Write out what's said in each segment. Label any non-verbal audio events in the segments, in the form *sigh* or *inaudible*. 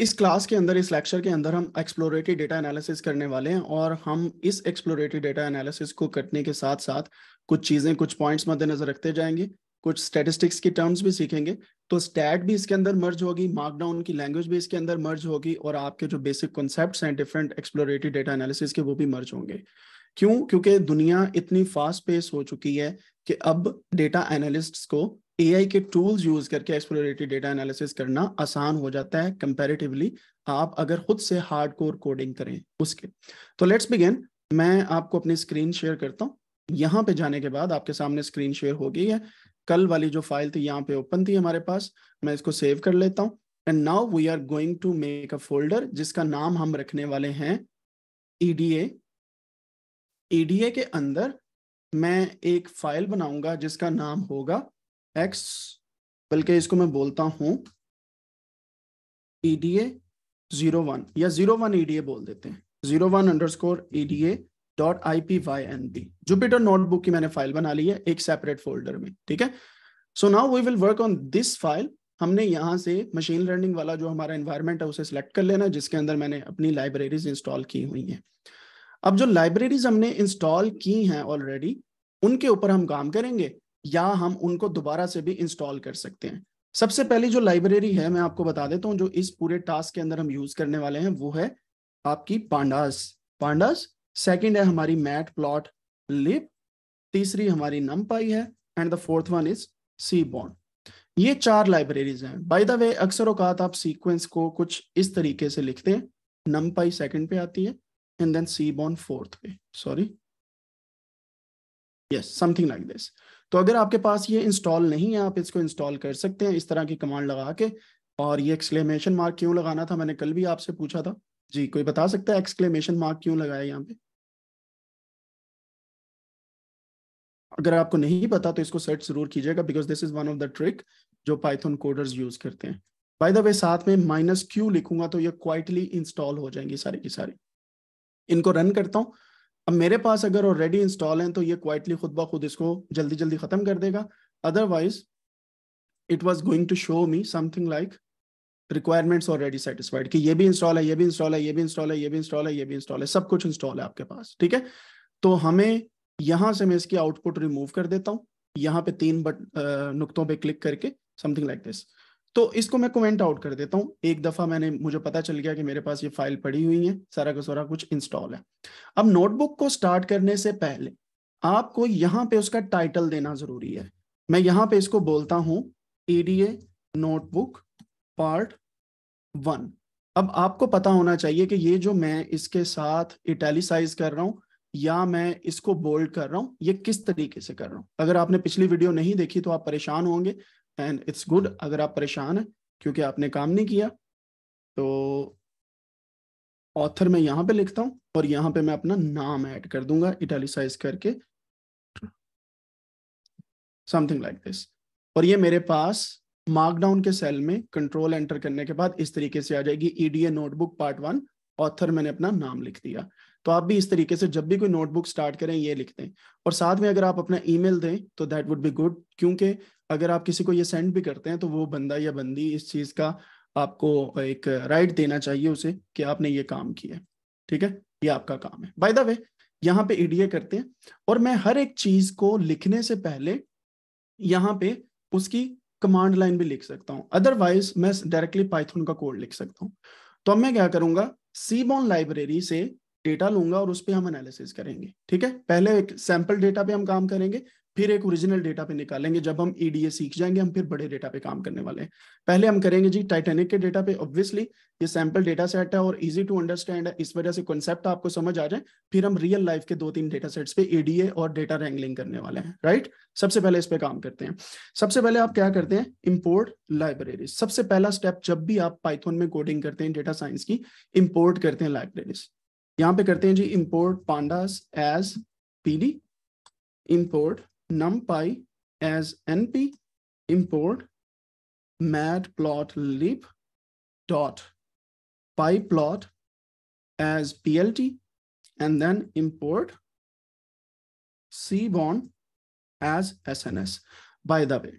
इस क्लास के अंदर इस लेक्चर के अंदर हम एक्सप्लोरेटरी डेटा एनालिसिस करने वाले हैं और हम इस एक्सप्लोरेटरी डेटा एनालिसिस को करने के साथ साथ कुछ चीज़ें कुछ पॉइंट्स मद्देनजर रखते जाएंगे कुछ स्टेटिस्टिक्स की टर्म्स भी सीखेंगे तो स्टैट भी इसके अंदर मर्ज होगी मार्कडाउन की लैंग्वेज भी इसके अंदर मर्ज होगी और आपके जो बेसिक कॉन्सेप्ट हैं डिफरेंट एक्सप्लोरेटरी डेटा एनालिसिस के वो भी मर्ज होंगे क्यों क्योंकि दुनिया इतनी फास्ट पेस हो चुकी है कि अब डेटा एनालिस्ट को एआई के टूल्स यूज करके एक्सप्लोरेटरी डेटा एनालिसिस करना आसान हो जाता है कंपैरेटिवली आप अगर खुद से हार्ड कोर कोडिंग करें उसके तो लेट्स बिगिन मैं आपको अपनी स्क्रीन शेयर करता हूँ यहाँ पे जाने के बाद आपके सामने स्क्रीन शेयर हो गई है कल वाली जो फाइल थी यहाँ पे ओपन थी हमारे पास मैं इसको सेव कर लेता हूँ and now we are going to make a folder जिसका नाम हम रखने वाले हैं ईडीए e ईडीए e के अंदर मैं एक फाइल बनाऊंगा जिसका नाम होगा एक्स बल्कि इसको मैं बोलता हूं ईडीए जीरो वन या जीरो वन ईडीए बोल देते हैं zero one underscore EDA dot I P Y N B Jupyter notebook की मैंने फाइल बना ली है एक सेपरेट फोल्डर में ठीक है so now we will work on this file हमने यहाँ से मशीन लर्निंग वाला जो हमारा इन्वायरमेंट है उसे सिलेक्ट कर लेना जिसके अंदर मैंने अपनी लाइब्रेरीज इंस्टॉल की हुई हैं अब जो लाइब्रेरीज हमने इंस्टॉल की हैं ऑलरेडी उनके ऊपर हम काम करेंगे या हम उनको दोबारा से भी इंस्टॉल कर सकते हैं सबसे पहली जो लाइब्रेरी है मैं आपको बता देता हूँ जो इस पूरे टास्क के अंदर हम यूज करने वाले हैं वो है आपकी पांडास पांडास सेकंड है हमारी मैट प्लॉट लिप तीसरी हमारी नम पाई है and the fourth one is seaborn ये चार लाइब्रेरीज हैं बाय द वे अक्सर औकात आप सीक्वेंस को कुछ इस तरीके से लिखते हैं नम पाई सेकेंड पे आती है and then seaborn fourth पे sorry yes something like this तो अगर आपके पास ये इंस्टॉल नहीं है आप इसको इंस्टॉल कर सकते हैं इस तरह की कमांड लगा के और ये एक्सक्लेमेशन मार्क क्यों लगाना था मैंने कल भी आपसे पूछा था जी कोई बता सकता है एक्सक्लेमेशन मार्क क्यों लगाया यहाँ पे अगर आपको नहीं पता तो इसको सर्च जरूर कीजिएगा because this is one of the trick जो पाइथन कोडर्स यूज करते हैं बाय द वे साथ में माइनस क्यू लिखूंगा तो ये क्वाइटली इंस्टॉल हो जाएंगी सारी की सारी इनको रन करता हूँ अब मेरे पास अगर ऑलरेडी इंस्टॉल हैं तो ये क्वाइटली खुद ब खुद इसको जल्दी जल्दी ख़त्म कर देगा otherwise it was going to show me something like requirements already satisfied कि ये भी इंस्टॉल है ये भी इंस्टॉल है ये भी इंस्टॉल है ये भी इंस्टॉल है ये भी इंस्टॉल है सब कुछ इंस्टॉल है आपके पास ठीक है तो हमें यहां से मैं इसकी आउटपुट रिमूव कर देता हूँ यहाँ पे तीन बट नुकतों पे क्लिक करके समथिंग लाइक दिस तो इसको मैं कमेंट आउट कर देता हूँ एक दफा मैंने मुझे पता चल गया कि मेरे पास ये फाइल पड़ी हुई है सारा का सारा कुछ इंस्टॉल है अब नोटबुक को स्टार्ट करने से पहले आपको यहाँ पे उसका टाइटल देना जरूरी है मैं यहाँ पे इसको बोलता हूँ एडीए नोटबुक पार्ट वन अब आपको पता होना चाहिए कि ये जो मैं इसके साथ इटैलिसाइज कर रहा हूँ या मैं इसको बोल्ड कर रहा हूँ ये किस तरीके से कर रहा हूँ अगर आपने पिछली वीडियो नहीं देखी तो आप परेशान होंगे एंड इट्स गुड अगर आप परेशान हैं क्योंकि आपने काम नहीं किया तो ऑथर मैं यहाँ पे लिखता हूँ और यहाँ पे मैं अपना नाम ऐड कर दूंगा इटालिसाइज करके समथिंग लाइक दिस और ये मेरे पास मार्कडाउन के सेल में कंट्रोल एंटर करने के बाद इस तरीके से आ जाएगी EDA notebook part one author मैंने अपना नाम लिख दिया तो आप भी इस तरीके से जब भी कोई नोटबुक स्टार्ट करें ये लिख दें और साथ में अगर आप अपना ईमेल दें तो दैट वुड बी गुड क्योंकि अगर आप किसी को ये सेंड भी करते हैं तो वो बंदा या बंदी इस चीज का आपको एक राइट देना चाहिए उसे कि आपने ये काम किया ठीक है ये आपका काम है बाय द वे यहाँ पे ईडीए करते हैं और मैं हर एक चीज को लिखने से पहले यहाँ पे उसकी कमांड लाइन भी लिख सकता हूँ अदरवाइज मैं डायरेक्टली पाइथन का कोड लिख सकता हूँ तो अब मैं क्या करूंगा सीबॉन लाइब्रेरी से डेटा लूंगा और उस पर हम एनालिसिस करेंगे ठीक है पहले एक सैंपल डेटा पे हम काम करेंगे फिर एक ओरिजिनल डेटा पे निकालेंगे जब हम ईडीए e सीख जाएंगे हम फिर बड़े डेटा पे काम करने वाले हैं पहले हम करेंगे जी टाइटेनिक के डेटा पे ऑब्वियसली ये सैंपल डेटा सेट है और इजी टू अंडरस्टैंड है इस वजह से कॉन्सेप्ट आपको समझ आ जाए फिर हम रियल लाइफ के दो तीन डेटा सेट्स पे ईडीए e और डेटा रैंगलिंग करने वाले हैं राइट सबसे पहले इस पे काम करते हैं सबसे पहले आप क्या करते हैं इम्पोर्ट लाइब्रेरीज सबसे पहला स्टेप जब भी आप पाइथोन में कोडिंग करते हैं डेटा साइंस की इम्पोर्ट करते हैं लाइब्रेरीज यहाँ पे करते हैं जी import pandas as P D import numpy as np import matplotlib dot pyplot as plt and then import cbon as sns by the way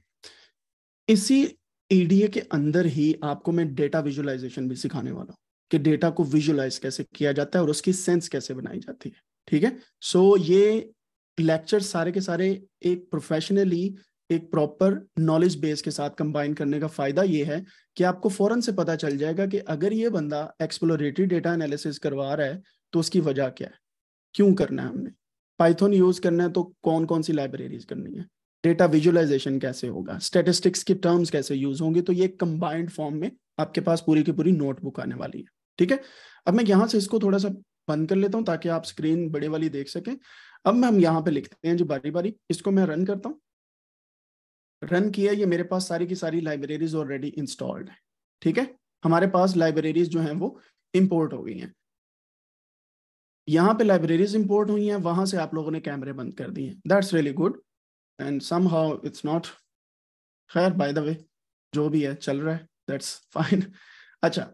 इसी एडीए के अंदर ही आपको मैं डेटा विजुअलाइजेशन भी सिखाने वाला हूँ कि डेटा को विजुअलाइज कैसे किया जाता है और उसकी सेंस कैसे बनाई जाती है ठीक है सो so, ये लेक्चर सारे के सारे एक प्रोफेशनली एक प्रॉपर नॉलेज बेस के साथ कंबाइन करने का फायदा ये है कि आपको फौरन से पता चल जाएगा कि अगर ये बंदा एक्सप्लोरेटरी डेटा एनालिसिस करवा रहा है तो उसकी वजह क्या है क्यों करना है हमने पाइथन यूज करना है तो कौन कौन सी लाइब्रेरीज करनी है डेटा विजुअलाइजेशन कैसे होगा स्टेटिस्टिक्स के टर्म्स कैसे यूज होंगे तो ये कंबाइंड फॉर्म में आपके पास पूरी की पूरी नोटबुक आने वाली है ठीक है अब मैं यहाँ से इसको थोड़ा सा बंद कर लेता हूँ ताकि आप स्क्रीन बड़े वाली देख सकें अब मैं हम यहाँ पे लिखते हैं जो बारी बारी इसको मैं रन करता हूँ रन किया ये मेरे पास सारी की सारी लाइब्रेरीज ऑलरेडी इंस्टॉल्ड है ठीक है हमारे पास लाइब्रेरीज जो हैं वो इम्पोर्ट हो गई हैं यहाँ पे लाइब्रेरीज इम्पोर्ट हुई हैं वहां से आप लोगों ने कैमरे बंद कर दिए that's really good and somehow it's not खैर बाय द वे जो भी है चल रहा है दैट्स फाइन *laughs* अच्छा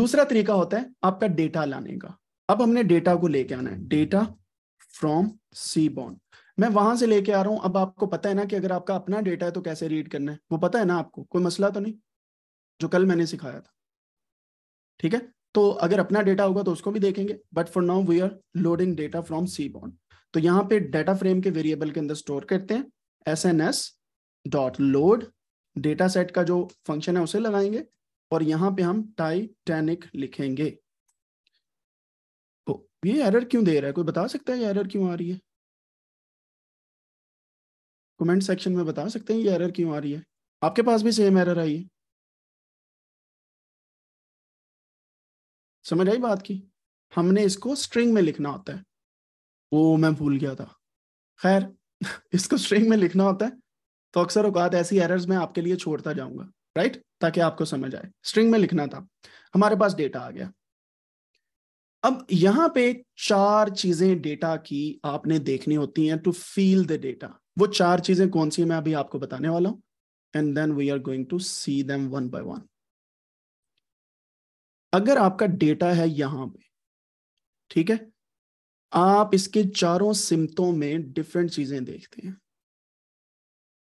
दूसरा तरीका होता है आपका डेटा लाने का अब हमने डेटा को लेके आना है डेटा फ्रॉम सी बॉन मैं वहां से लेके आ रहा हूं अब आपको पता है ना कि अगर आपका अपना डेटा है तो कैसे रीड करना है वो पता है ना आपको कोई मसला तो नहीं जो कल मैंने सिखाया था ठीक है तो अगर अपना डेटा होगा तो उसको भी देखेंगे but for now we are loading data from seaborn तो यहाँ पे डेटा फ्रेम के वेरिएबल के अंदर स्टोर करते हैं S N S dot load data set का जो फंक्शन है उसे लगाएंगे और यहाँ पे हम टाइटेनिक लिखेंगे ये एरर क्यों दे रहा है कोई बता सकता है ये एरर क्यों आ रही है कमेंट सेक्शन में बता सकते हैं ये एरर क्यों आ रही है आपके पास भी सेम एरर आई है समझ आई बात की हमने इसको स्ट्रिंग में लिखना होता है वो मैं भूल गया था खैर *laughs* इसको स्ट्रिंग में लिखना होता है तो अक्सर औकात ऐसी एरर्स मैं आपके लिए छोड़ता जाऊंगा राइट ताकि आपको समझ आए स्ट्रिंग में लिखना था हमारे पास डेटा आ गया अब यहां पे चार चीजें डेटा की आपने देखनी होती हैं टू फील द डेटा वो चार चीजें कौन सी है मैं अभी आपको बताने वाला हूं and then we are going to see them one by one अगर आपका डेटा है यहां पे ठीक है आप इसके चारों सिमतों में डिफरेंट चीजें देखते हैं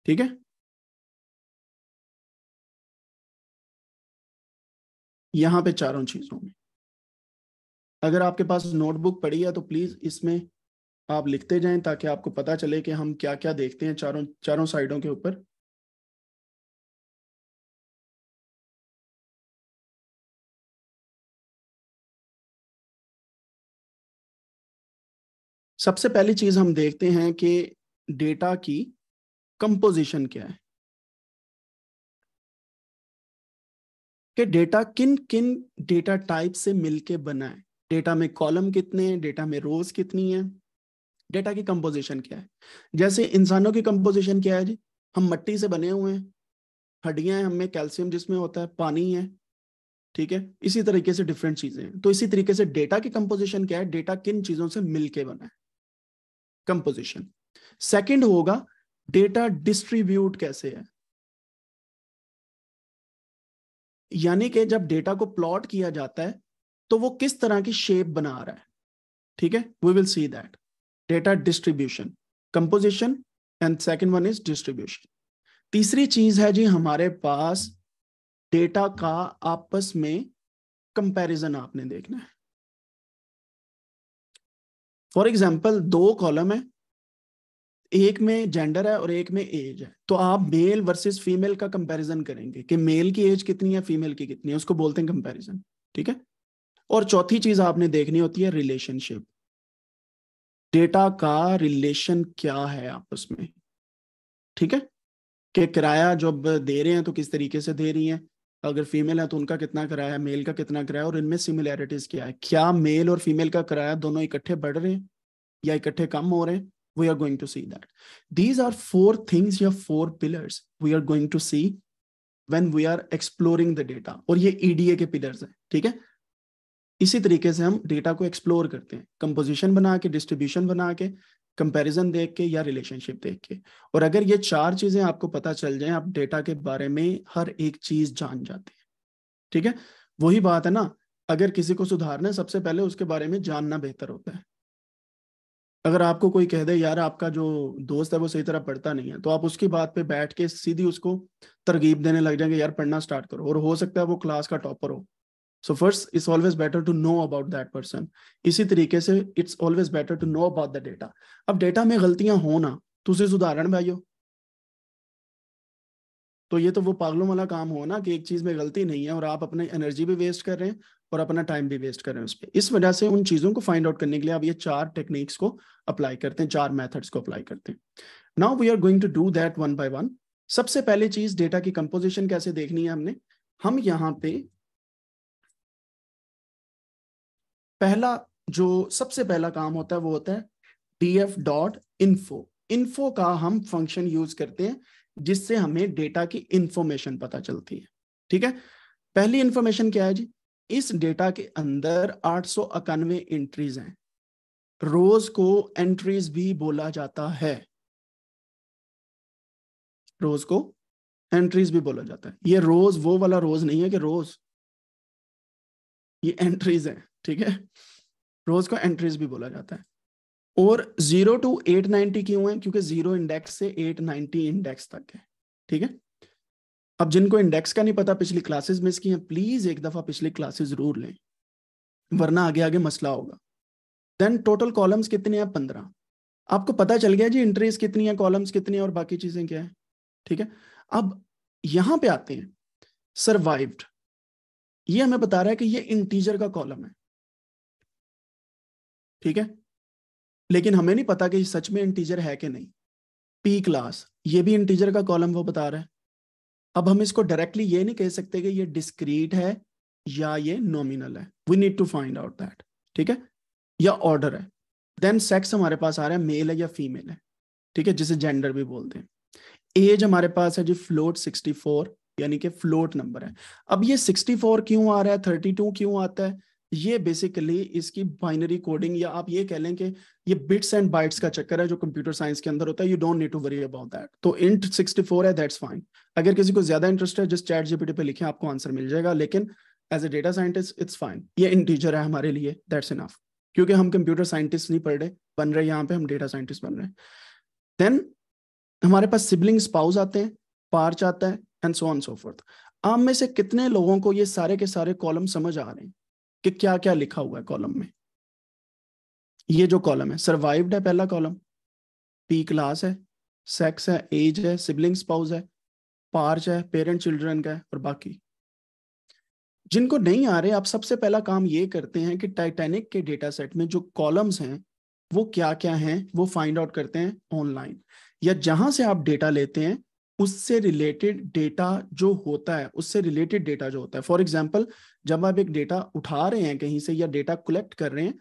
ठीक है यहां पे चारों चीजों में अगर आपके पास नोटबुक पड़ी है तो प्लीज़ इसमें आप लिखते जाएं ताकि आपको पता चले कि हम क्या क्या देखते हैं चारों चारों साइडों के ऊपर सबसे पहली चीज हम देखते हैं कि डेटा की कंपोजिशन क्या है कि डेटा किन किन डेटा टाइप से मिलके बना है डेटा में कॉलम कितने हैं डेटा में रोज कितनी है डेटा की कंपोजिशन क्या है जैसे इंसानों की कंपोजिशन क्या है जी हम मट्टी से बने हुए हैं हड्डियां हैं हमें कैल्शियम जिसमें होता है पानी है ठीक है इसी तरीके से डिफरेंट चीजें हैं तो इसी तरीके से डेटा की कंपोजिशन क्या है डेटा किन चीजों से मिलके बना है कंपोजिशन सेकंड होगा डेटा डिस्ट्रीब्यूट कैसे है यानी कि जब डेटा को प्लॉट किया जाता है तो वो किस तरह की शेप बना रहा है ठीक है we will see that data distribution composition and second one is distribution तीसरी चीज है जी हमारे पास डेटा का आपस में कंपैरिजन आपने देखना है फॉर एग्जाम्पल दो कॉलम है एक में जेंडर है और एक में एज है तो आप मेल वर्सेस फीमेल का कंपैरिजन करेंगे कि मेल की एज कितनी है फीमेल की कितनी है उसको बोलते हैं कंपैरिजन ठीक है और चौथी चीज आपने देखनी होती है रिलेशनशिप डेटा का रिलेशन क्या है आपस में ठीक है कि किराया जब दे रहे हैं तो किस तरीके से दे रही हैं अगर फीमेल है तो उनका कितना किराया है मेल का कितना किराया और इनमें सिमिलैरिटीज क्या है क्या मेल और फीमेल का किराया दोनों इकट्ठे बढ़ रहे हैं या इकट्ठे कम हो रहे हैं we are going to see that these are four things या four pillars we are going to see when we are exploring the data और ये EDA के pillars है ठीक है इसी तरीके से हम डेटा को एक्सप्लोर करते हैं कंपोजिशन बना के डिस्ट्रीब्यूशन बना के कंपैरिजन देख के या रिलेशनशिप देख के और अगर ये चार चीजें आपको पता चल जाए आप डेटा के बारे में हर एक चीज जान जाते हैं ठीक है वही बात है ना अगर किसी को सुधारना है सबसे पहले उसके बारे में जानना बेहतर होता है अगर आपको कोई कह दे यार आपका जो दोस्त है वो सही तरह पढ़ता नहीं है तो आप उसकी बात पे बैठ के सीधी उसको तरगीब देने लग जाएंगे यार पढ़ना स्टार्ट करो और हो सकता है वो क्लास का टॉपर हो so first it's always better to know about that person इसी तरीके से it's always better to know about the data अब डेटा में गलतियां हो ना तो उसे तो ये तो वो पागलों वाला काम हो ना कि एक चीज में गलती नहीं है और आप अपने एनर्जी भी वेस्ट कर रहे हैं और अपना टाइम भी वेस्ट कर रहे हैं उस पर इस वजह से उन चीजों को फाइंड आउट करने के लिए आप ये चार टेक्निक्स को अप्लाई करते हैं चार मेथड्स को अप्लाई करते हैं now we are going to do that one by one सबसे पहले चीज डेटा की कंपोजिशन कैसे देखनी है हमने हम यहाँ पे पहला जो सबसे पहला काम होता है वो होता है D F dot info info का हम फंक्शन यूज करते हैं जिससे हमें डेटा की इंफॉर्मेशन पता चलती है ठीक है पहली इंफॉर्मेशन क्या है जी इस डेटा के अंदर आठ एंट्रीज हैं रोज को एंट्रीज भी बोला जाता है रोज को एंट्रीज भी बोला जाता है ये रोज वो वाला रोज नहीं है कि रोज ये एंट्रीज हैं ठीक है रोज को एंट्रीज भी बोला जाता है और जीरो टू एट नाइनटी क्यों है क्योंकि जीरो इंडेक्स से एट नाइनटी इंडेक्स तक है ठीक है अब जिनको इंडेक्स का नहीं पता पिछली क्लासेस मिस की हैं प्लीज एक दफा पिछली क्लासेस जरूर लें वरना आगे आगे मसला होगा देन टोटल कॉलम्स कितने हैं पंद्रह आपको पता चल गया जी इंट्रीज कितनी है कॉलम्स कितनी है और बाकी चीजें क्या है ठीक है अब यहां पे आते हैं सर्वाइव्ड ये हमें बता रहा है कि ये इंटीजर का कॉलम है ठीक है लेकिन हमें नहीं पता कि सच में इंटीजर है कि नहीं पी क्लास ये भी इंटीजर का कॉलम वो बता रहा है अब हम इसको डायरेक्टली ये नहीं कह सकते कि ये डिस्क्रीट है या ये नॉमिनल है we need to find out that ठीक है या ऑर्डर है देन सेक्स हमारे पास आ रहा है मेल है या फीमेल है ठीक है जिसे जेंडर भी बोलते हैं एज हमारे पास है जी फ्लोट 64 यानी कि फ्लोट नंबर है अब ये 64 क्यों आ रहा है 32 क्यों आता है ये बेसिकली इसकी बाइनरी कोडिंग या आप ये कह लें कि ये बिट्स एंड बाइट्स का चक्कर है जो कंप्यूटर साइंस के अंदर होता है you don't need to worry about that तो इंट 64 है दैट्स फाइन अगर किसी को ज्यादा इंटरेस्ट है जस्ट चैट जीपीटी पे लिखे आपको आंसर मिल जाएगा लेकिन as a data scientist it's fine ये इंटीजर है हमारे लिए दैट्स इनफ क्योंकि हम कंप्यूटर साइंटिस्ट नहीं पढ़ रहे बन रहे यहाँ पे हम डेटा साइंटिस्ट बन रहे देन हमारे पास सिबलिंग स्पाउस आते हैं पार्च आता है and so on so forth आप में से कितने लोगों को ये सारे के सारे कॉलम समझ आ रहे हैं कि क्या क्या लिखा हुआ है कॉलम में ये जो कॉलम है सर्वाइव्ड है पहला कॉलम पी क्लास है सेक्स है एज है सिबलिंग स्पाउस है पार्च है पेरेंट चिल्ड्रन का है और बाकी जिनको नहीं आ रहे आप सबसे पहला काम ये करते हैं कि टाइटैनिक के डेटा सेट में जो कॉलम्स हैं वो क्या क्या हैं वो फाइंड आउट करते हैं ऑनलाइन या जहां से आप डेटा लेते हैं उससे रिलेटेड डेटा जो होता है उससे रिलेटेड डेटा जो होता है फॉर एग्जाम्पल जब आप एक डेटा उठा रहे हैं कहीं से या डेटा कलेक्ट कर रहे हैं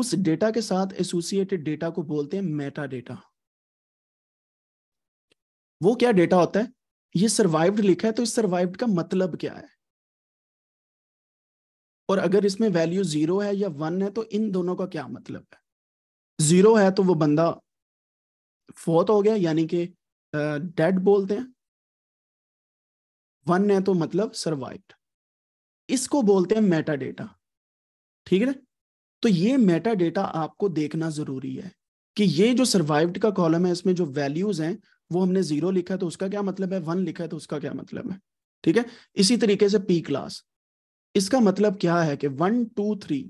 उस डेटा के साथ एसोसिएटेड डेटा को बोलते हैं मेटा डेटा वो क्या डेटा होता है ये सर्वाइव्ड लिखा है तो इस सर्वाइव्ड का मतलब क्या है और अगर इसमें वैल्यू जीरो है या वन है तो इन दोनों का क्या मतलब है जीरो है तो वो बंदा फोत हो गया यानी कि डेड बोलते हैं वन है तो मतलब सर्वाइव्ड इसको बोलते हैं मेटा डेटा ठीक है ना तो ये मेटा डेटा आपको देखना जरूरी है कि ये जो सर्वाइव्ड का कॉलम है इसमें जो वैल्यूज हैं वो हमने जीरो लिखा है तो उसका क्या मतलब है वन लिखा है तो उसका क्या मतलब है ठीक है इसी तरीके से पी क्लास इसका मतलब क्या है कि वन टू थ्री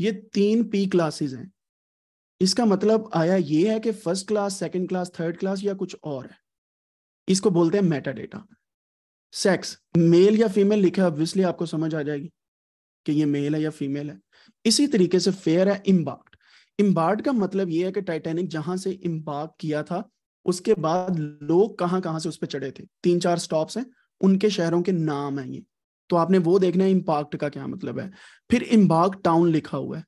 ये तीन पी क्लासेस हैं इसका मतलब आया ये है कि first class second class third class या कुछ और है इसको बोलते हैं मेटा डेटा सेक्स मेल या फीमेल लिखे ऑब्वियसली आपको समझ आ जाएगी कि ये मेल है या फीमेल है इसी तरीके से फेयर है इम्बार्ट इम्बार्ट का मतलब ये है कि टाइटेनिक जहां से इम्बार्क किया था उसके बाद लोग कहां कहां से उस पर चढ़े थे तीन चार स्टॉप्स हैं उनके शहरों के नाम है ये तो आपने वो देखना है इम्पाक्ट का क्या मतलब है फिर इम्बार्क टाउन लिखा हुआ है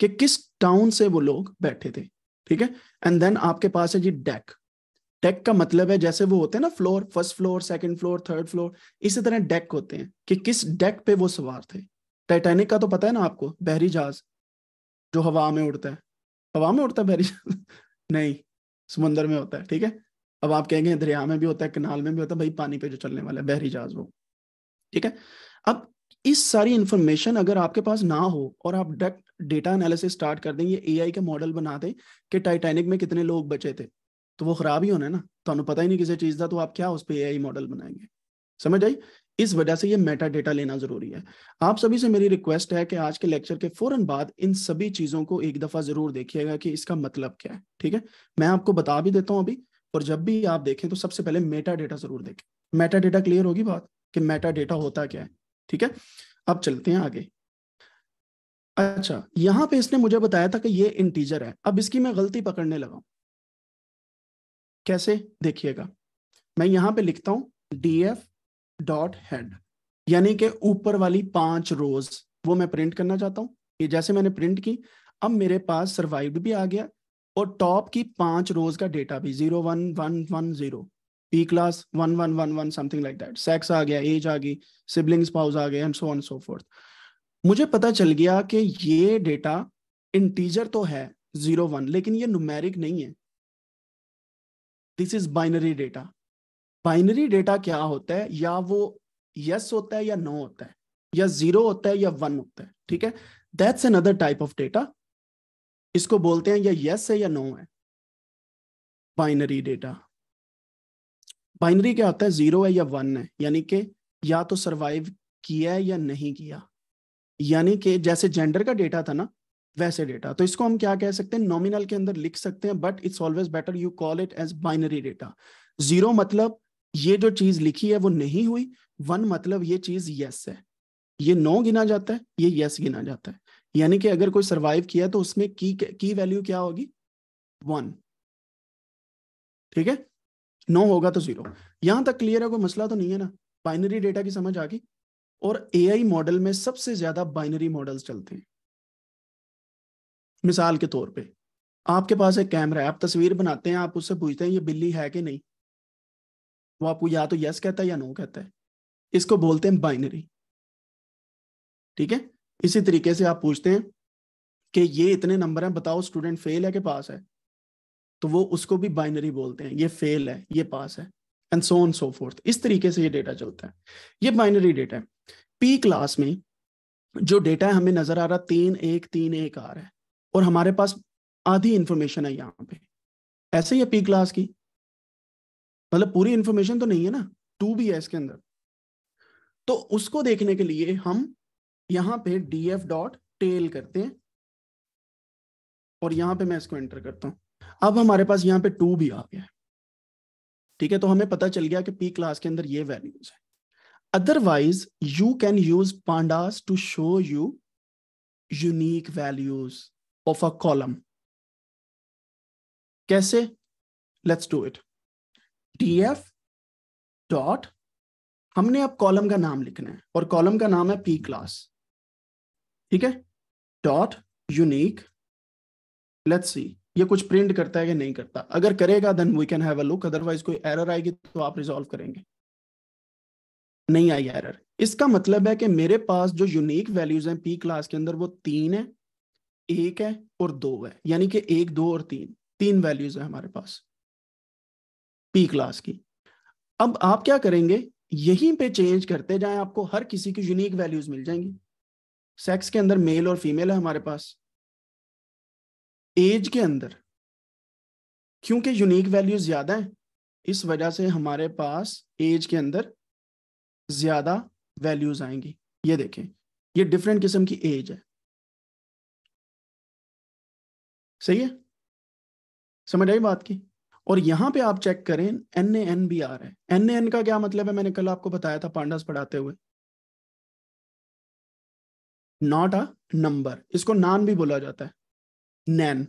कि किस टाउन से वो लोग बैठे थे ठीक है एंड देन आपके पास है जी डेक डेक का मतलब है जैसे वो होते हैं ना floor first floor second floor third floor इसी तरह डेक होते हैं कि किस डेक पे वो सवार थे टाइटैनिक का तो पता है ना आपको बहरी जहाज जो हवा में उड़ता है हवा में उड़ता है बहरी जहाज *laughs* नहीं समुंदर में होता है ठीक है अब आप कहेंगे दरिया में भी होता है किनाल में भी होता है भाई पानी पे जो चलने वाला है बहरी जहाज वो ठीक है अब इस सारी इंफॉर्मेशन अगर आपके पास ना हो और आप डेटा एनालिसिस स्टार्ट कर दें ये एआई के मॉडल बना दें कि टाइटैनिक में कितने लोग बचे थे तो वो खराब ही ਹੀ ना तो पता ही नहीं किसी चीज का तो आप क्या उस पर ए आई मॉडल बनाएंगे समझ आई इस वजह से ये मेटा डेटा लेना जरूरी है आप सभी से मेरी रिक्वेस्ट है कि आज के लेक्चर के फौरन बाद इन सभी चीजों को एक दफा जरूर देखिएगा कि इसका मतलब क्या है ठीक है मैं आपको बता भी देता हूं अभी और जब भी आप देखें तो सबसे पहले मेटा डेटा जरूर देखें मेटा डेटा क्लियर होगी बात कि मेटा डेटा होता क्या है ठीक है अब चलते हैं आगे अच्छा यहाँ पे इसने मुझे बताया था कि ये इंटीजर है अब इसकी मैं गलती पकड़ने लगा कैसे देखिएगा मैं यहां पे लिखता हूं डी एफ डॉट हेड यानी कि ऊपर वाली पांच रोज वो मैं प्रिंट करना चाहता हूँ ये जैसे मैंने प्रिंट की अब मेरे पास सर्वाइव्ड भी आ गया और टॉप की पांच रोज का डेटा भी zero one one one zero P class one one one one something like that sex आ गया एज आ गई सिबलिंग्स पाउस आ गए and so on so forth मुझे पता चल गया कि ये डेटा इंटीजर तो है जीरो वन लेकिन ये नुमेरिक नहीं है this is binary data binary data क्या होता है या वो यस yes होता है या नो no होता है या जीरो होता है या वन होता है ठीक है that's another type of data इसको बोलते हैं या यस yes है या नो no है बाइनरी डेटा बाइनरी क्या होता है जीरो है या वन है यानी कि या तो सरवाइव किया है या नहीं किया यानी कि जैसे जेंडर का डेटा था ना वैसे डेटा तो इसको हम क्या कह सकते हैं नॉमिनल के अंदर लिख सकते हैं but it's always better you call it as binary data zero मतलब ये जो चीज लिखी है वो नहीं हुई वन मतलब ये चीज यस है ये नो गिना जाता है ये यस गिना जाता है यानी कि अगर कोई सर्वाइव किया तो उसमें की की वैल्यू क्या होगी वन ठीक है नो होगा तो जीरो यहां तक क्लियर है कोई मसला तो नहीं है ना बाइनरी डेटा की समझ आ गई और एआई मॉडल में सबसे ज्यादा बाइनरी मॉडल्स चलते हैं मिसाल के तौर पे आपके पास एक कैमरा है आप तस्वीर बनाते हैं आप उससे पूछते हैं ये बिल्ली है कि नहीं वो आपको या तो यस कहता है या नो कहता है इसको बोलते हैं बाइनरी ठीक है इसी तरीके से आप पूछते हैं कि ये इतने नंबर हैं बताओ स्टूडेंट फेल है कि पास है तो वो उसको भी बाइनरी बोलते हैं ये फेल है ये पास है and so on so forth इस तरीके से ये डेटा चलता है ये बाइनरी डेटा है पी क्लास में जो डेटा है हमें नजर आ रहा तीन एक तीन एक आ रहा है और हमारे पास आधी इंफॉर्मेशन है यहाँ पे ऐसे ही है पी क्लास की मतलब पूरी इंफॉर्मेशन तो नहीं है ना टू भी है इसके अंदर तो उसको देखने के लिए हम यहाँ पे डी एफ डॉट टेल करते हैं और यहाँ पे मैं इसको एंटर करता हूँ अब हमारे पास यहाँ पे टू भी आ गया है ठीक है तो हमें पता चल गया कि पी क्लास के अंदर ये वैल्यूज है otherwise you can use pandas to show you unique values of a column. Kaise? Let's do it. df dot हमने अब कॉलम का नाम लिखना है और कॉलम का नाम है पी क्लास ठीक है डॉट यूनिक लेट्स सी ये कुछ प्रिंट करता है कि नहीं करता अगर करेगा then we can have a look otherwise कोई एरर आएगी तो आप रिजॉल्व करेंगे नहीं आई एरर इसका मतलब है कि मेरे पास जो यूनिक वैल्यूज हैं पी क्लास के अंदर वो तीन है एक है और दो है यानी कि एक दो और तीन तीन वैल्यूज है हमारे पास पी क्लास की अब आप क्या करेंगे यहीं पे चेंज करते जाएं आपको हर किसी की यूनिक वैल्यूज मिल जाएंगी सेक्स के अंदर मेल और फीमेल है हमारे पास एज के अंदर क्योंकि यूनिक वैल्यूज ज्यादा हैं इस वजह से हमारे पास एज के अंदर ज्यादा वैल्यूज आएंगी ये देखें ये डिफरेंट किस्म की एज है सही है समझ आई बात की और यहाँ पे आप चेक करें एन ए एन भी आ रहा है एन ए एन का क्या मतलब है मैंने कल आपको बताया था पांडास पढ़ाते हुए नॉट अ नंबर इसको नान भी बोला जाता है नैन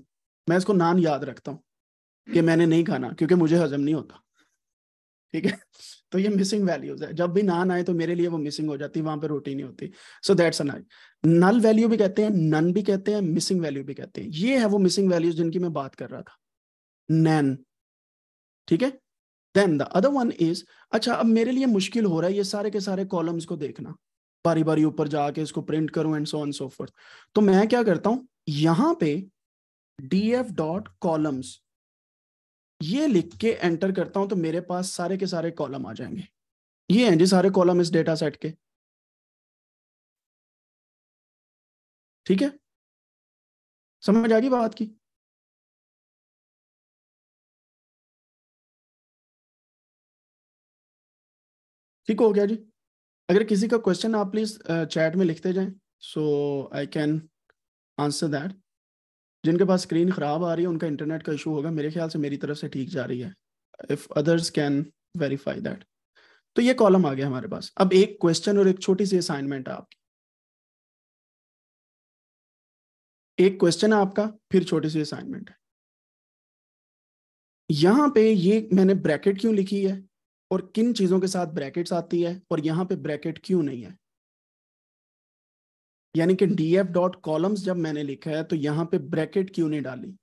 मैं इसको नान याद रखता हूं कि मैंने नहीं खाना क्योंकि मुझे हजम नहीं होता ठीक है तो ये मिसिंग वैल्यूज है जब भी नान आए तो मेरे लिए वो मिसिंग हो जाती है वहां पे रोटी नहीं होती so that's a night null value भी कहते हैं नन भी कहते हैं मिसिंग वैल्यू भी कहते हैं ये है वो मिसिंग वैल्यू जिनकी मैं बात कर रहा था नैन ठीक है then the other one is अच्छा अब मेरे लिए मुश्किल हो रहा है ये सारे के सारे कॉलम्स को देखना बारी बारी ऊपर जाके इसको प्रिंट करूं and so on so forth तो मैं क्या करता हूं यहां पे डी एफ डॉट कॉलम्स ये लिख के एंटर करता हूं तो मेरे पास सारे के सारे कॉलम आ जाएंगे ये हैं जी सारे कॉलम इस डेटा सेट के ठीक है समझ आ गई बात की ठीक हो गया जी अगर किसी का क्वेश्चन आप प्लीज चैट में लिखते जाएं so I can answer that जिनके पास स्क्रीन खराब आ रही है उनका इंटरनेट का इशू होगा मेरे ख्याल से मेरी तरफ से ठीक जा रही है if others can verify that तो ये कॉलम आ गया हमारे पास अब एक क्वेश्चन और एक छोटी सी असाइनमेंट है आपकी एक क्वेश्चन है आपका फिर छोटी सी असाइनमेंट है यहां पे ये मैंने ब्रैकेट क्यों लिखी है और किन चीजों के साथ ब्रैकेट्स आती है और यहां पे ब्रैकेट क्यों नहीं है यानी कि डी एफ डॉट कॉलम्स जब मैंने लिखा है तो यहां पे ब्रैकेट क्यों नहीं डाली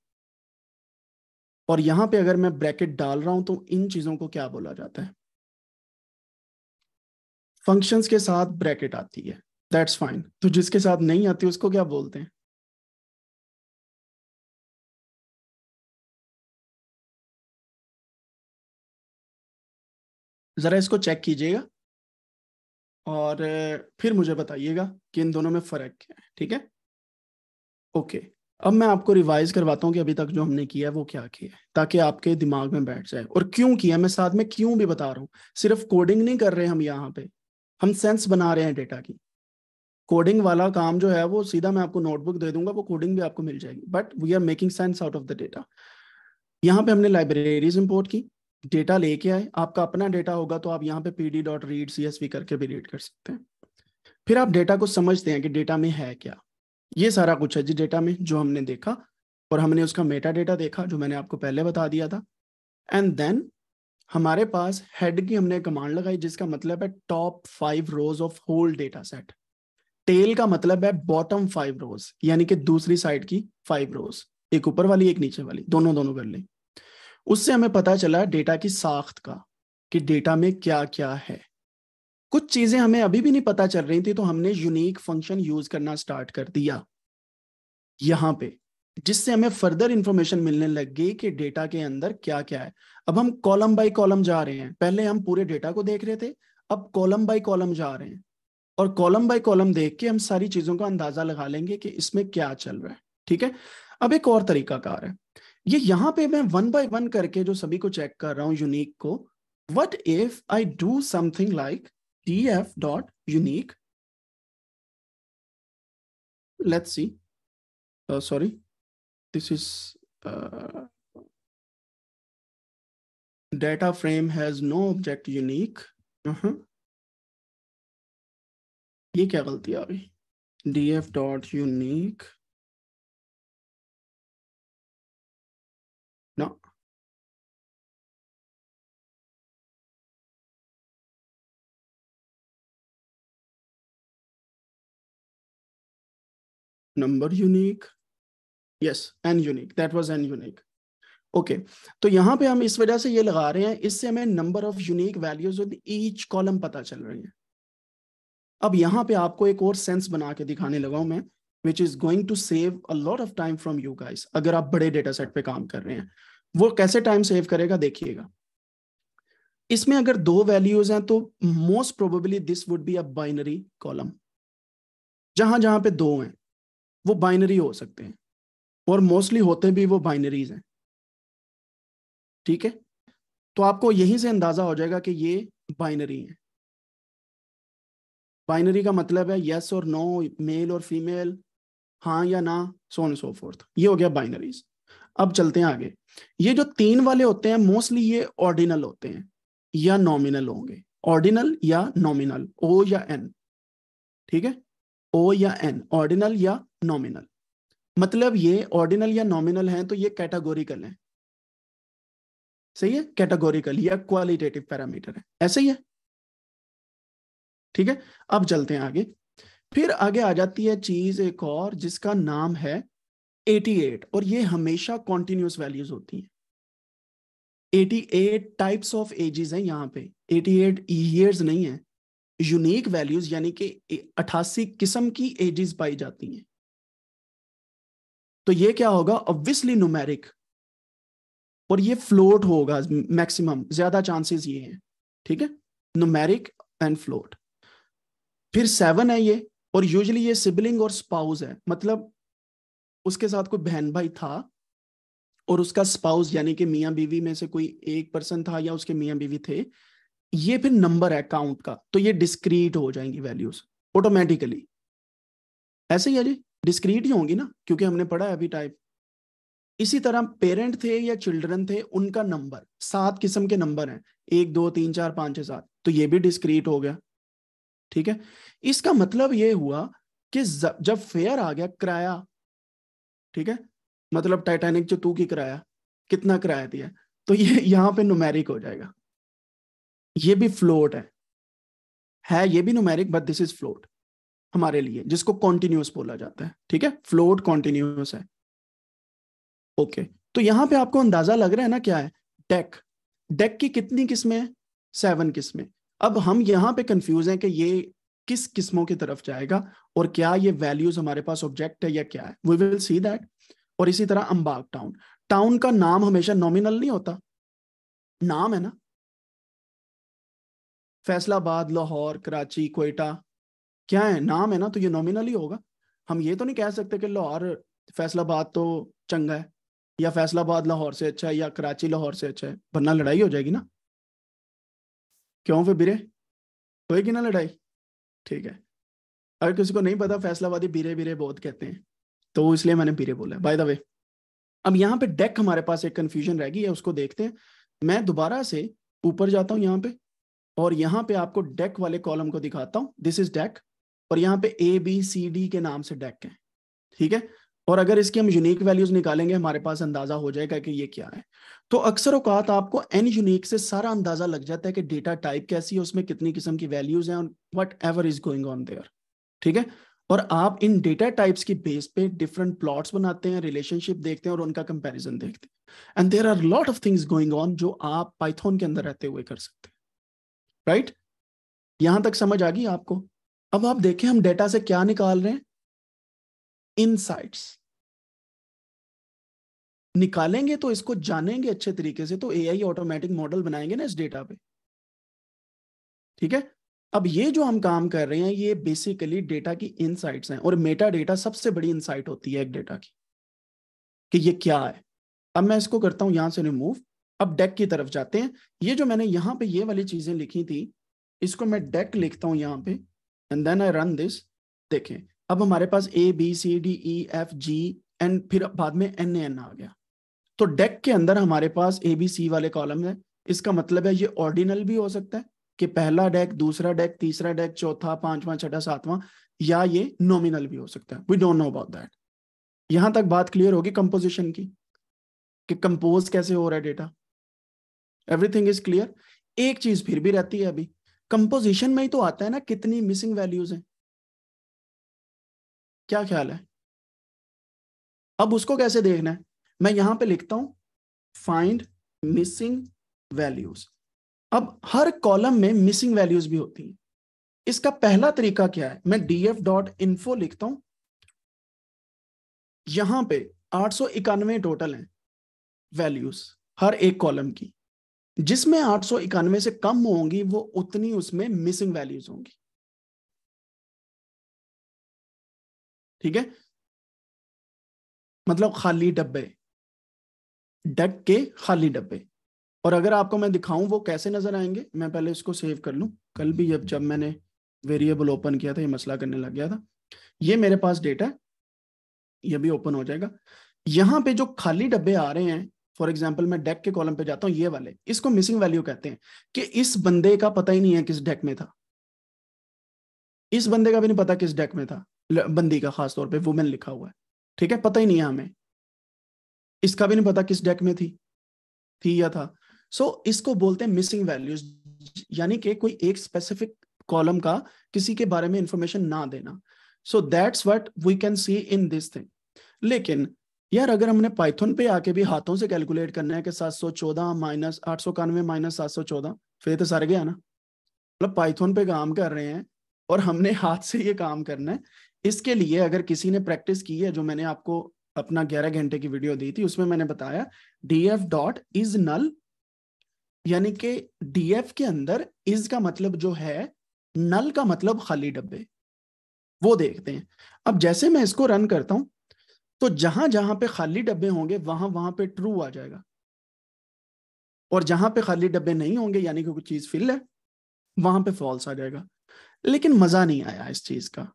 और यहां पे अगर मैं ब्रैकेट डाल रहा हूं तो इन चीजों को क्या बोला जाता है फंक्शंस के साथ ब्रैकेट आती है दैट्स फाइन तो जिसके साथ नहीं आती उसको क्या बोलते हैं ज़रा इसको चेक कीजिएगा और फिर मुझे बताइएगा कि इन दोनों में फ़र्क क्या है ठीक है ओके अब मैं आपको रिवाइज करवाता हूँ कि अभी तक जो हमने किया है वो क्या किया है ताकि आपके दिमाग में बैठ जाए और क्यों किया मैं साथ में क्यों भी बता रहा हूँ सिर्फ कोडिंग नहीं कर रहे हम यहाँ पे हम सेंस बना रहे हैं डेटा की कोडिंग वाला काम जो है वो सीधा मैं आपको नोटबुक दे दूंगा वो कोडिंग भी आपको मिल जाएगी but we are making sense out of the data यहाँ पे हमने लाइब्रेरीज इम्पोर्ट की डेटा लेके आए आपका अपना डेटा होगा तो आप यहाँ पे P D dot read C S V करके भी रीड कर सकते हैं फिर आप डेटा को समझते हैं कि डेटा में है क्या ये सारा कुछ है जी डेटा में जो हमने देखा और हमने उसका मेटा डेटा देखा जो मैंने आपको पहले बता दिया था एंड देन हमारे पास हेड की हमने कमांड लगाई जिसका मतलब है top five rows of whole data set tail का मतलब है बॉटम फाइव रोज यानी कि दूसरी साइड की फाइव रोज एक ऊपर वाली एक नीचे वाली दोनों दोनों कर लें उससे हमें पता चला डेटा की साख्त का कि डेटा में क्या क्या है कुछ चीजें हमें अभी भी नहीं पता चल रही थी तो हमने यूनिक फंक्शन यूज करना स्टार्ट कर दिया यहां पे जिससे हमें फर्दर इंफॉर्मेशन मिलने लग गई कि डेटा के अंदर क्या क्या है अब हम कॉलम बाय कॉलम जा रहे हैं पहले हम पूरे डेटा को देख रहे थे अब कॉलम बाय कॉलम जा रहे हैं और कॉलम बाय कॉलम देख के हम सारी चीजों का अंदाजा लगा लेंगे कि इसमें क्या चल रहा है ठीक है अब एक और तरीका कार है ये यहां पे मैं वन बाय वन करके जो सभी को चेक कर रहा हूं यूनिक को what if I do something like T F dot unique let's see sorry this is data frame has no object unique ये क्या गलती आ गई D F dot unique number unique yes N unique that was N unique okay तो यहां पे हम इस वजह से ये लगा रहे हैं इससे हमें number of unique values with each column पता चल रही है अब यहां पे आपको एक और सेंस बना के दिखाने लगा हूं मैं which is going to save a lot of time from you guys अगर आप बड़े डेटा सेट पे काम कर रहे हैं वो कैसे टाइम सेव करेगा देखिएगा इसमें अगर दो वैल्यूज हैं तो most probably this would be a binary column जहां जहां पे दो हैं वो बाइनरी हो सकते हैं और मोस्टली होते भी वो बाइनरीज हैं ठीक है तो आपको यहीं से अंदाजा हो जाएगा कि ये बाइनरी है बाइनरी का मतलब है यस और नो मेल और फीमेल हाँ या ना सो एंड सो फोर्थ ये हो गया बाइनरीज अब चलते हैं आगे ये जो तीन वाले होते हैं मोस्टली ये ऑर्डिनल होते हैं या नॉमिनल होंगे ऑर्डिनल या नॉमिनल ओ या एन ठीक है ओ या एन ऑर्डिनल या नॉमिनल मतलब ये ऑर्डिनल या नॉमिनल हैं तो ये कैटेगोरिकल हैं सही है कैटेगोरिकल या क्वालिटेटिव पैरामीटर है ऐसे ही है ठीक है अब चलते हैं आगे फिर आगे आ जाती है चीज एक और जिसका नाम है 88 और ये हमेशा कॉन्टिन्यूस वैल्यूज होती हैं 88 टाइप्स ऑफ एजेस हैं यहाँ पे 88 इयर्स नहीं है यूनिक वैल्यूज यानी कि 88 किस्म की एजेस पाई जाती हैं तो ये क्या होगा ऑब्वियसली न्यूमेरिक और ये फ्लोट होगा मैक्सिमम ज्यादा चांसेस ये हैं ठीक है न्यूमेरिक एंड फ्लोट फिर सेवन है ये और यूजली ये सिबलिंग और स्पाउस है मतलब उसके साथ कोई बहन भाई था और उसका स्पाउस यानी कि मियाँ बीवी में से कोई एक पर्सन था या उसके मियाँ बीवी थे ये फिर नंबर है काउंट का तो ये डिस्क्रीट हो जाएंगी वैल्यूज ऑटोमेटिकली ऐसे ही है जी डिस्क्रीट ही होंगी ना क्योंकि हमने पढ़ा है अभी टाइप इसी तरह पेरेंट थे या चिल्ड्रन थे उनका नंबर सात किस्म के नंबर हैं एक दो तीन चार पांच छह सात तो ये भी डिस्क्रीट हो गया ठीक है इसका मतलब ये हुआ कि जब फेयर आ गया किराया ठीक है मतलब टाइटैनिक जो तू की किराया कितना किराया दिया तो ये *laughs* यहां पे नुमेरिक हो जाएगा ये भी फ्लोट है है ये भी numeric but this is float हमारे लिए जिसको कॉन्टिन्यूस बोला जाता है ठीक है फ्लोट कॉन्टिन्यूस है ओके तो यहां पे आपको अंदाजा लग रहा है ना क्या है डेक डेक की कितनी किस्में सेवन किस्में अब हम यहां पे कंफ्यूज हैं कि ये किस किस्मों की तरफ जाएगा और क्या ये वैल्यूज हमारे पास ऑब्जेक्ट है या क्या है वी विल सी दैट और इसी तरह अंबाग टाउन टाउन का नाम हमेशा नॉमिनल नहीं होता नाम है ना फैसलाबाद लाहौर कराची कोयटा क्या है नाम है ना तो ये नॉमिनल ही होगा हम ये तो नहीं कह सकते कि लाहौर फैसलाबाद तो चंगा है या फैसलाबाद लाहौर से अच्छा है या कराची लाहौर से अच्छा है वरना लड़ाई हो जाएगी ना क्यों फिर बिरे होएगी ना लड़ाई ठीक है अगर किसी को नहीं पता फैसलाबादी बिरे बिरे बहुत कहते हैं तो इसलिए मैंने बिरे बोला बाय द वे अब यहाँ पे डेक हमारे पास एक कन्फ्यूजन रह गई है उसको देखते हैं मैं दोबारा से ऊपर जाता हूँ यहाँ पे और यहाँ पे आपको डेक वाले कॉलम को दिखाता हूँ दिस इज डेक और यहाँ पे ए बी सी डी के नाम से डेक है ठीक है और अगर इसकी हम यूनिक वैल्यूज निकालेंगे हमारे पास अंदाजा हो जाएगा कि ये क्या है तो अक्सर औकात आपको एन यूनिक से सारा अंदाजा लग जाता है कि डेटा टाइप कैसी है उसमें कितनी किस्म की वैल्यूज हैं और whatever is going on there ठीक है और आप इन डेटा टाइप्स की बेस पे डिफरेंट प्लॉट्स बनाते हैं रिलेशनशिप देखते हैं और उनका कंपेरिजन देखते हैं and there are lot of things going on जो आप पाइथन के अंदर रहते हुए कर सकते हैं राइट right? यहां तक समझ आ गई आपको अब आप देखें हम डेटा से क्या निकाल रहे हैं इनसाइट्स निकालेंगे तो इसको जानेंगे अच्छे तरीके से तो एआई ऑटोमेटिक मॉडल बनाएंगे ना इस डेटा पे ठीक है अब ये जो हम काम कर रहे हैं ये बेसिकली डेटा की इनसाइट्स हैं और मेटा डेटा सबसे बड़ी इनसाइट होती है एक डेटा की कि ये क्या है अब मैं इसको करता हूं यहां से रिमूव अब डेक की तरफ जाते हैं ये जो मैंने यहां पे ये वाली चीजें लिखी थी इसको मैं डेक लिखता हूं यहां पे and then I run this देखें अब हमारे पास A B C D E F G and फिर बाद में एन एन आ गया तो डेक के अंदर हमारे पास ए बी सी वाले कॉलम है इसका मतलब है ये ऑर्डिनल भी हो सकता है कि पहला डेक दूसरा डेक तीसरा डेक चौथा पांचवा छठा सातवां या ये नॉमिनल भी हो सकता है we don't know about that यहां तक बात क्लियर होगी कंपोजिशन की कि कंपोज कैसे हो रहा है डेटा एवरीथिंग इज क्लियर एक चीज फिर भी रहती है अभी कंपोजिशन में ही तो आता है ना कितनी मिसिंग वैल्यूज हैं क्या ख्याल है अब उसको कैसे देखना है मैं यहां पे लिखता हूं फाइंड मिसिंग वैल्यूज अब हर कॉलम में मिसिंग वैल्यूज भी होती हैं इसका पहला तरीका क्या है मैं डी एफ डॉट इन्फो लिखता हूं यहां पे आठ सौ इक्यानवे टोटल है वैल्यूज हर एक कॉलम की जिसमें आठ सौ इक्यानवे से कम होंगी वो उतनी उसमें मिसिंग वैल्यूज होंगी ठीक है मतलब खाली डब्बे डक के खाली डब्बे और अगर आपको मैं दिखाऊं वो कैसे नजर आएंगे मैं पहले इसको सेव कर लूं कल भी जब जब मैंने वेरिएबल ओपन किया था ये मसला करने लग गया था ये मेरे पास डेटा है ये भी ओपन हो जाएगा यहाँ पे जो खाली डब्बे आ रहे हैं फॉर एग्जाम्पल मैं डेक के कॉलम पे जाता हूँ ये वाले इसको मिसिंग वैल्यू कहते हैं कि इस बंदे का पता ही नहीं है किस डेक में था इस बंदे का भी नहीं पता किस डेक में था बंदी का खास तौर पे वुमेन लिखा हुआ है ठीक है पता ही नहीं है हमें इसका भी नहीं पता किस डेक में थी थी या था सो so, इसको बोलते हैं मिसिंग वैल्यूज यानी कि कोई एक स्पेसिफिक कॉलम का किसी के बारे में इंफॉर्मेशन ना देना so that's what we can see in this thing लेकिन यार अगर हमने पाइथन पे आके भी हाथों से कैलकुलेट करना है कि सात सौ चौदह माइनस आठ सौ इक्यानवे माइनस सात सौ चौदह फिर तो सर गया ना मतलब पाइथन पे काम कर रहे हैं और हमने हाथ से ये काम करना है इसके लिए अगर किसी ने प्रैक्टिस की है जो मैंने आपको अपना ग्यारह घंटे की वीडियो दी थी उसमें मैंने बताया D F dot is null यानी कि डी एफ के अंदर इज का मतलब जो है नल का मतलब खाली डब्बे वो देखते हैं अब जैसे मैं इसको रन करता हूं तो जहां जहां पे खाली डब्बे होंगे वहां वहां पे ट्रू आ जाएगा और जहां पे खाली डब्बे नहीं होंगे यानी कि कोई चीज फिल है वहां पे फॉल्स आ जाएगा लेकिन मजा नहीं आया इस चीज का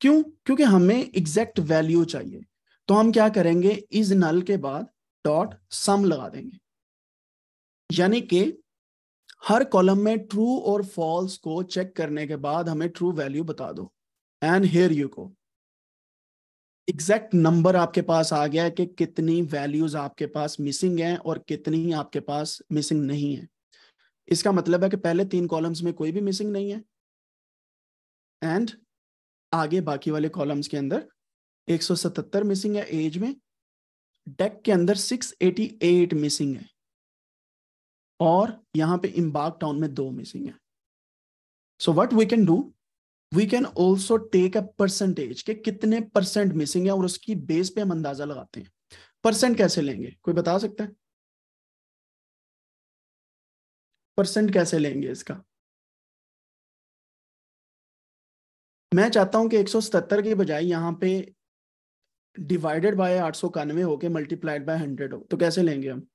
क्यों क्योंकि हमें एग्जैक्ट वैल्यू चाहिए तो हम क्या करेंगे इस नल के बाद डॉट सम लगा देंगे यानी कि हर कॉलम में ट्रू और फॉल्स को चेक करने के बाद हमें ट्रू वैल्यू बता दो एंड हेयर यू को एग्जैक्ट नंबर आपके पास आ गया है कि कितनी वैल्यूज आपके पास मिसिंग हैं और कितनी आपके पास मिसिंग नहीं है इसका मतलब है कि पहले तीन कॉलम्स में कोई भी मिसिंग नहीं है एंड आगे बाकी वाले कॉलम्स के अंदर 177 मिसिंग है एज में डेक के अंदर 688 मिसिंग है और यहां पे इम्बाग टाउन में दो मिसिंग है so what we can do we can also take a percentage के कितने परसेंट मिसिंग है और उसकी बेस पे हम अंदाजा लगाते हैं परसेंट कैसे लेंगे कोई बता सकता है परसेंट कैसे लेंगे इसका मैं चाहता हूं कि 177 के बजाय यहां पे डिवाइडेड बाय आठ सौ इकानवे होके मल्टीप्लाइड बाय हंड्रेड हो तो कैसे लेंगे हम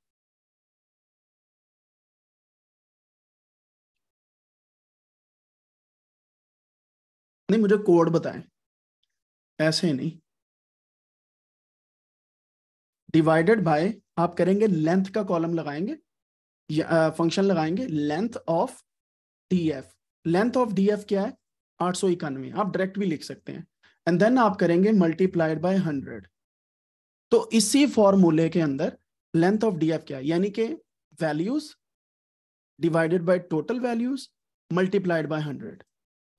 नहीं मुझे कोड बताएं ऐसे नहीं डिवाइडेड बाय आप करेंगे लेंथ का कॉलम लगाएंगे फंक्शन लगाएंगे length of DF length of DF क्या है आठ सौ इक्यानवे आप डायरेक्ट भी लिख सकते हैं एंड देन आप करेंगे मल्टीप्लाइड बाय हंड्रेड तो इसी फॉर्मूले के अंदर लेंथ ऑफ डी एफ क्या है यानी कि values divided by total values multiplied by hundred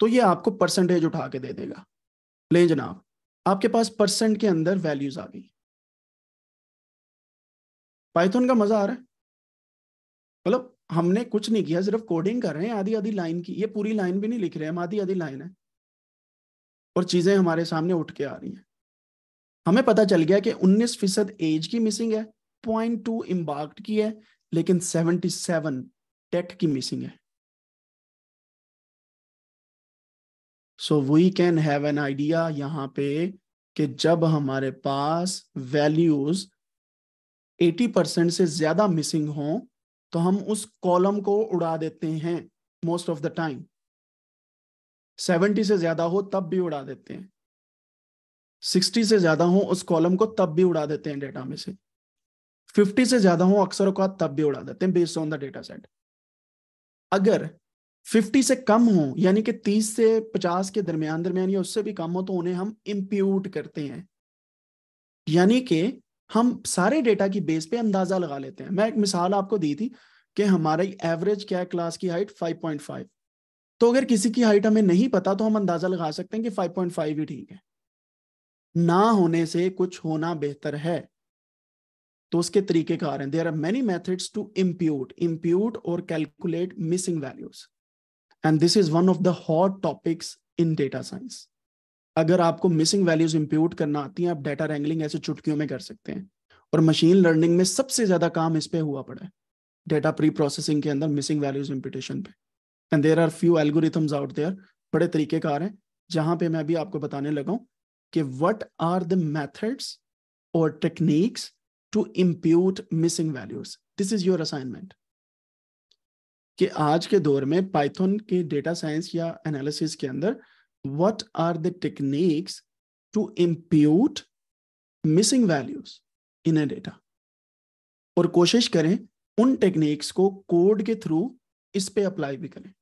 तो ये आपको परसेंटेज उठा के दे देगा ले जनाब आपके पास परसेंट के अंदर वैल्यूज आ गई पाइथन का मजा आ रहा है मतलब हमने कुछ नहीं किया सिर्फ कोडिंग कर रहे हैं आधी आधी लाइन की ये पूरी लाइन भी नहीं लिख रहे हैं हम आधी आधी लाइन है और चीजें हमारे सामने उठ के आ रही हैं हमें पता चल गया कि 19 फीसद एज की मिसिंग है पॉइंट टू इम्बार्क्ड की है लेकिन 77 टेट की मिसिंग है so we can have an idea यहाँ पे कि जब हमारे पास वैल्यूज 80 परसेंट से ज्यादा मिसिंग हो तो हम उस कॉलम को उड़ा देते हैं मोस्ट ऑफ द टाइम 70 से ज्यादा हो तब भी उड़ा देते हैं 60 से ज्यादा हो उस कॉलम को तब भी उड़ा देते हैं डेटा में से 50 से ज्यादा हो अक्सर का तब भी उड़ा देते हैं based on the data set अगर फिफ्टी से कम हो यानी कि तीस से पचास के दरमियान दरमियान या उससे भी कम हो तो उन्हें हम इम्प्यूट करते हैं यानी कि हम सारे डेटा की बेस पे अंदाजा लगा लेते हैं मैं एक मिसाल आपको दी थी कि हमारी एवरेज क्या है क्लास की हाइट 5.5 तो अगर किसी की हाइट हमें नहीं पता तो हम अंदाजा लगा सकते हैं कि 5.5 ही ठीक है ना होने से कुछ होना बेहतर है तो उसके तरीके कार हैं there are many methods to impute impute और calculate missing values and this is one of the hot topics in data science अगर आपको मिसिंग वैल्यूज इंप्यूट करना आती है आप डेटा रैंगलिंग ऐसे चुटकियों में कर सकते हैं और मशीन लर्निंग में सबसे ज्यादा काम इस पे हुआ पड़ा है डेटा प्री प्रोसेसिंग के अंदर मिसिंग वैल्यूज इंप्यूटेशन पे and there are few algorithms out there बड़े तरीके का हैं जहां पे मैं अभी आपको बताने लगा कि वट आर द मैथड्स और techniques to impute missing values this is your assignment कि आज के दौर में पाइथन के डेटा साइंस या एनालिसिस के अंदर what are the techniques to impute missing values in a data और कोशिश करें उन टेक्निक्स को कोड के थ्रू इस पे अप्लाई भी करें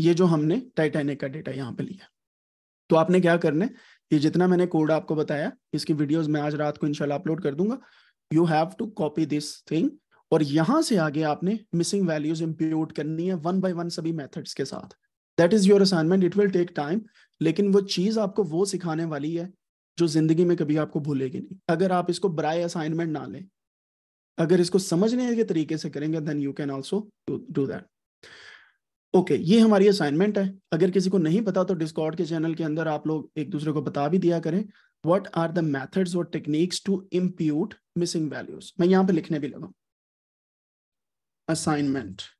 ये जो हमने टाइटेनिक का डेटा यहाँ पे लिया तो आपने क्या करना है ये जितना मैंने कोड आपको बताया इसकी वीडियोस मैं आज रात को इंशाल्लाह अपलोड कर दूंगा you have to copy this thing और यहां से आगे आपने मिसिंग वैल्यूज इम्प्यूट करनी है वन बाय वन सभी मेथड्स के साथ that is your assignment it will take time लेकिन वो चीज आपको वो सिखाने वाली है जो जिंदगी में कभी आपको भूलेगी नहीं अगर आप इसको ब्राय असाइनमेंट ना लें अगर इसको समझने के तरीके से करेंगे then you can also do that okay ये हमारी असाइनमेंट है अगर किसी को नहीं पता तो डिस्कॉर्ड के चैनल के अंदर आप लोग एक दूसरे को बता भी दिया करें वट आर द मैथड्स और techniques to impute missing values मैं यहाँ पे लिखने भी लगा assignment.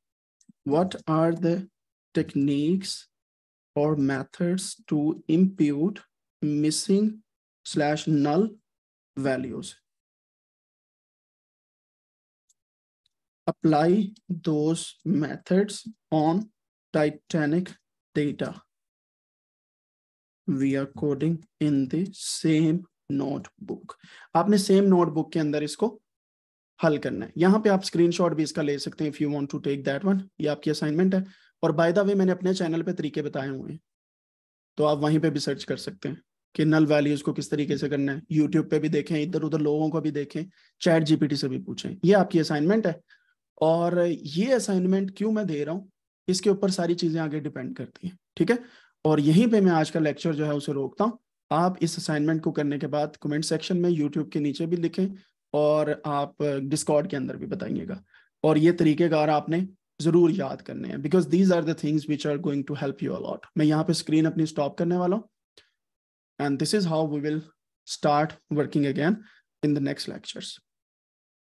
What are the techniques or methods to impute missing slash null values? Apply those methods on Titanic data. We are coding in the same notebook आपने same notebook के अंदर इसको हल करना है यहाँ पे आप स्क्रीनशॉट भी इसका ले सकते हैं if you want to take that one ये आपकी असाइनमेंट है और बाय द वे मैंने अपने चैनल पे तरीके बताए हुए हैं तो आप वहीं पे भी सर्च कर सकते हैं कि नल वैल्यूज को किस तरीके से करना है यूट्यूब पे भी देखें इधर उधर लोगों को भी देखें चैट जीपीटी से भी पूछें ये आपकी असाइनमेंट है और ये असाइनमेंट क्यों मैं दे रहा हूँ इसके ऊपर सारी चीजें आगे डिपेंड करती हैं ठीक है और यहीं पर मैं आज का लेक्चर जो है उसे रोकता हूँ आप इस असाइनमेंट को करने के बाद कमेंट सेक्शन में यूट्यूब के नीचे भी लिखें और आप डिस्कॉर्ड के अंदर भी बताइएगा और ये तरीकेकार आपने ज़रूर याद करने हैं because these are things which are going to help you a lot मैं यहाँ पे स्क्रीन अपनी स्टॉप करने वाला हूँ and this is how we will start working again in the next lectures